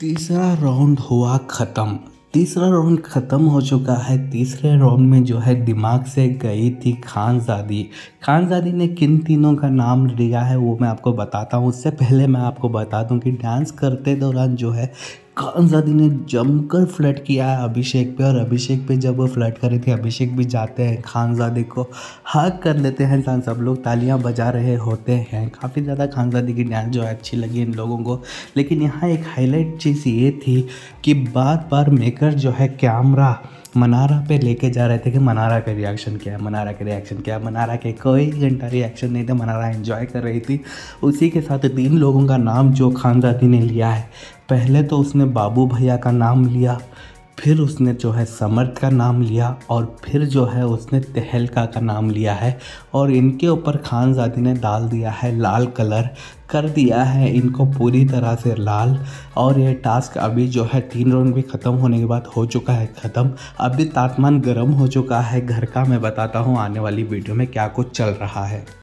तीसरा राउंड हुआ ख़त्म तीसरा राउंड ख़त्म हो चुका है तीसरे राउंड में जो है दिमाग से गई थी खानजादी खानजादी ने किन तीनों का नाम लिया है वो मैं आपको बताता हूँ उससे पहले मैं आपको बता दूँ कि डांस करते दौरान जो है खानजादी ने जमकर फ्लैट किया है अभिषेक पे और अभिषेक पे जब वो फ्लैट कर रही थी अभिषेक भी जाते हैं खानजादी को हक कर लेते हैं इंसान सब लोग तालियां बजा रहे होते हैं काफ़ी ज़्यादा खानजादी की डांस जो है अच्छी लगी इन लोगों को लेकिन यहाँ एक हाईलाइट चीज़ ये थी कि बार बार मेकर जो है कैमरा मनारा पे लेके जा रहे थे कि मनारा का रिएक्शन क्या है मनारा का रिएक्शन क्या है मनारा के कोई घंटा रिएक्शन नहीं था मनारा एंजॉय कर रही थी उसी के साथ तीन लोगों का नाम जो खानजादी ने लिया है पहले तो उसने बाबू भैया का नाम लिया फिर उसने जो है समर्थ का नाम लिया और फिर जो है उसने तहलका का नाम लिया है और इनके ऊपर खानजादी ने डाल दिया है लाल कलर कर दिया है इनको पूरी तरह से लाल और यह टास्क अभी जो है तीन राउंड भी ख़त्म होने के बाद हो चुका है ख़त्म अभी तापमान गर्म हो चुका है घर का मैं बताता हूँ आने वाली वीडियो में क्या कुछ चल रहा है